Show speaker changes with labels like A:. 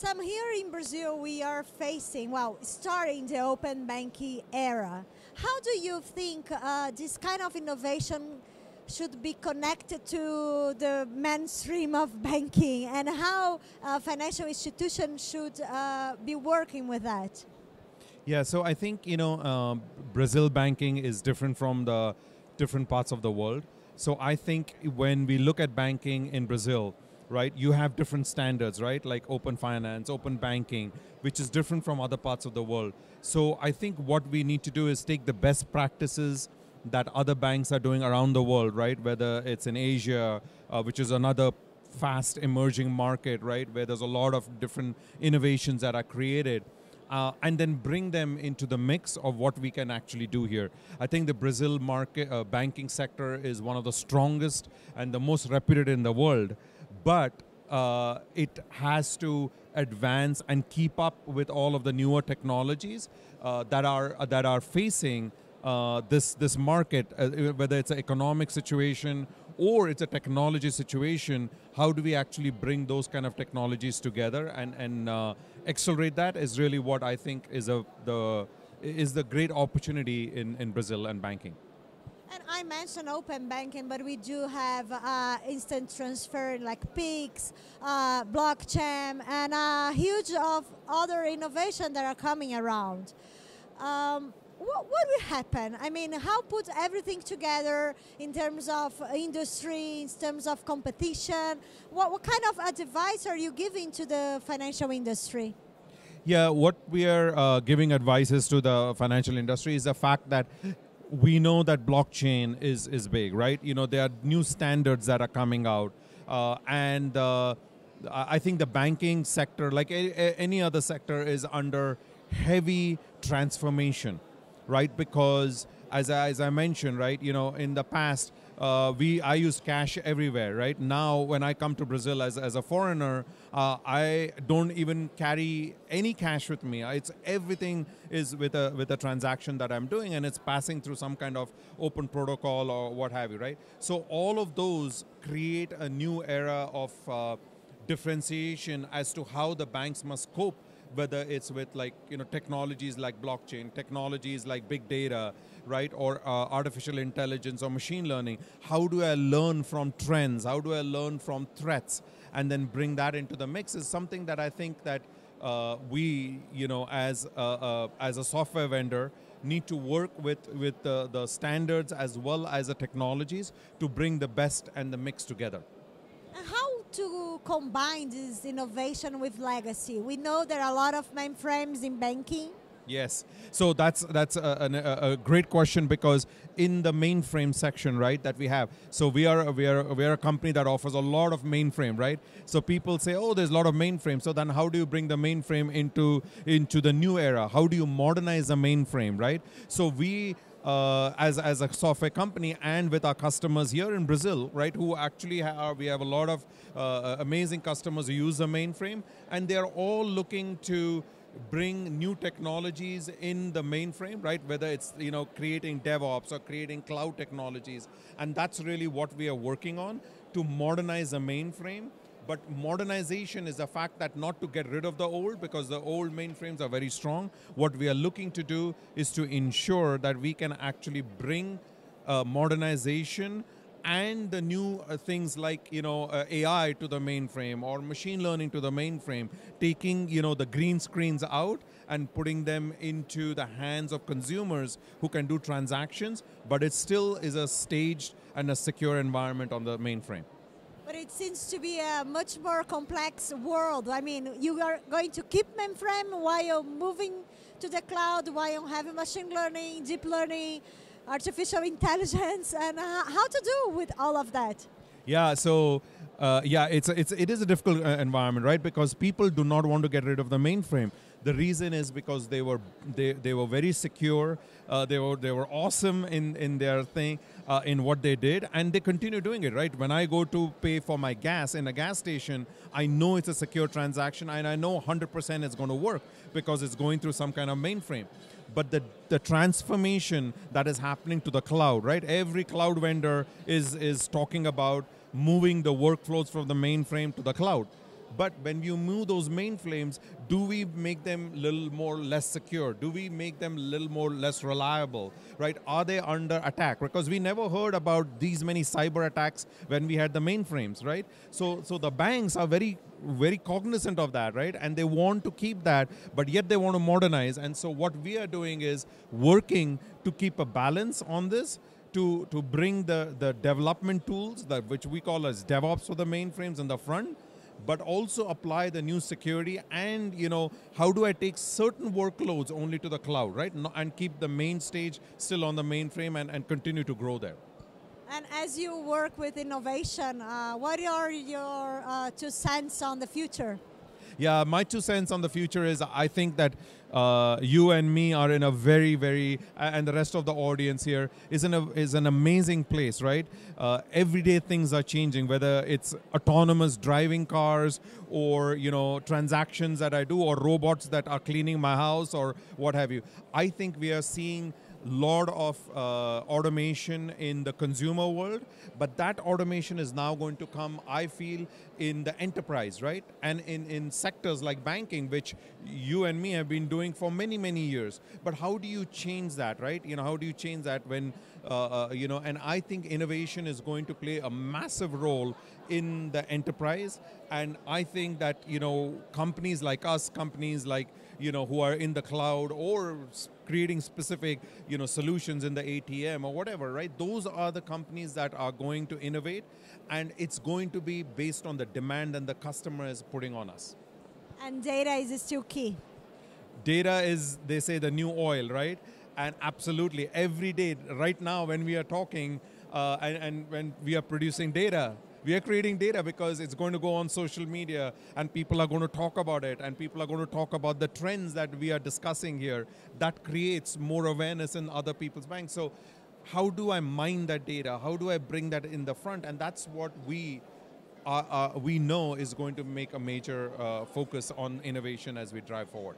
A: Sam, here in Brazil, we are facing, well, starting the open banking era. How do you think uh, this kind of innovation should be connected to the mainstream of banking and how uh, financial institutions should uh, be working with that?
B: Yeah, so I think, you know, um, Brazil banking is different from the different parts of the world. So I think when we look at banking in Brazil, right? You have different standards, right? Like open finance, open banking, which is different from other parts of the world. So I think what we need to do is take the best practices that other banks are doing around the world, right? Whether it's in Asia, uh, which is another fast emerging market, right? Where there's a lot of different innovations that are created. Uh, and then bring them into the mix of what we can actually do here. I think the Brazil market uh, banking sector is one of the strongest and the most reputed in the world but uh, it has to advance and keep up with all of the newer technologies uh, that are that are facing uh, this this market, uh, whether it's an economic situation or it's a technology situation. How do we actually bring those kind of technologies together and and uh, accelerate that? Is really what I think is a the is the great opportunity in in Brazil and banking.
A: And I mentioned open banking, but we do have uh, instant transfer like PIX, uh, blockchain, and a huge of other innovation that are coming around. Um, what, what, will happen? I mean, how put everything together in terms of industry, in terms of competition? What, what kind of advice are you giving to the financial industry?
B: Yeah, what we are uh, giving advice is to the financial industry is the fact that we know that blockchain is is big, right? You know, there are new standards that are coming out, uh, and uh, I think the banking sector, like a, a, any other sector, is under heavy transformation, right? Because as I, as I mentioned, right, you know, in the past uh, we I use cash everywhere, right? Now, when I come to Brazil as, as a foreigner, uh, I don't even carry any cash with me. It's everything is with a with a transaction that I'm doing, and it's passing through some kind of open protocol or what have you, right? So all of those create a new era of uh, differentiation as to how the banks must cope whether it's with like you know technologies like blockchain, technologies like big data, right, or uh, artificial intelligence or machine learning. How do I learn from trends? How do I learn from threats, and then bring that into the mix? Is something that I think that uh, we, you know, as a, as a software vendor, need to work with with the, the standards as well as the technologies to bring the best and the mix together
A: to combine this innovation with legacy? We know there are a lot of mainframes in banking.
B: Yes, so that's that's a, a, a, great question because in the mainframe section, right, that we have. So we are we are we are a company that offers a lot of mainframe, right? So people say, oh, there's a lot of mainframe. So then, how do you bring the mainframe into into the new era? How do you modernize the mainframe, right? So we uh, as as a software company and with our customers here in Brazil, right? Who actually are uh, we have a lot of uh, uh, amazing customers who use the mainframe, and they are all looking to bring new technologies in the mainframe, right? Whether it's you know creating DevOps or creating cloud technologies, and that's really what we are working on to modernize the mainframe but modernization is a fact that not to get rid of the old because the old mainframes are very strong. What we are looking to do is to ensure that we can actually bring uh, modernization and the new uh, things like you know uh, AI to the mainframe or machine learning to the mainframe, taking you know the green screens out and putting them into the hands of consumers who can do transactions, but it still is a staged and a secure environment on the mainframe.
A: But it seems to be a much more complex world. I mean, you are going to keep mainframe while moving to the cloud, while having machine learning, deep learning, artificial intelligence, and uh, how to do with all of that.
B: Yeah, so uh, yeah, it's, it's, it is a difficult uh, environment, right? Because people do not want to get rid of the mainframe. The reason is because they were they, they were very secure. Uh, they were they were awesome in in their thing uh, in what they did, and they continue doing it. Right when I go to pay for my gas in a gas station, I know it's a secure transaction, and I know 100% it's going to work because it's going through some kind of mainframe but the, the transformation that is happening to the cloud, right? Every cloud vendor is, is talking about moving the workflows from the mainframe to the cloud. But when you move those mainframes, do we make them a little more less secure? Do we make them a little more less reliable? Right? Are they under attack? Because we never heard about these many cyber attacks when we had the mainframes, right? So so the banks are very very cognizant of that, right? And they want to keep that, but yet they want to modernize. And so what we are doing is working to keep a balance on this to, to bring the, the development tools, that, which we call as DevOps for the mainframes in the front, but also apply the new security and you know how do I take certain workloads only to the cloud, right? And keep the main stage still on the mainframe and, and continue to grow there.
A: And as you work with innovation, uh, what are your uh, two cents on the future?
B: yeah, my two cents on the future is I think that uh, you and me are in a very, very, and the rest of the audience here is in a is an amazing place, right? Uh, everyday things are changing, whether it's autonomous driving cars or you know transactions that I do, or robots that are cleaning my house or what have you. I think we are seeing lot of uh, automation in the consumer world, but that automation is now going to come, I feel, in the enterprise, right? And in, in sectors like banking, which you and me have been doing for many, many years. But how do you change that, right? You know, how do you change that when uh, uh, you know, and I think innovation is going to play a massive role in the enterprise. And I think that, you know, companies like us, companies like, you know, who are in the cloud or creating specific, you know, solutions in the ATM or whatever, right? Those are the companies that are going to innovate and it's going to be based on the demand and the customer is putting on us.
A: And data is still key.
B: Data is, they say, the new oil, right? And absolutely, every day, right now when we are talking uh, and, and when we are producing data, we are creating data because it's going to go on social media and people are going to talk about it and people are going to talk about the trends that we are discussing here. That creates more awareness in other people's minds. So, how do I mine that data? How do I bring that in the front? And that's what we are, uh, uh, we know is going to make a major uh, focus on innovation as we drive forward.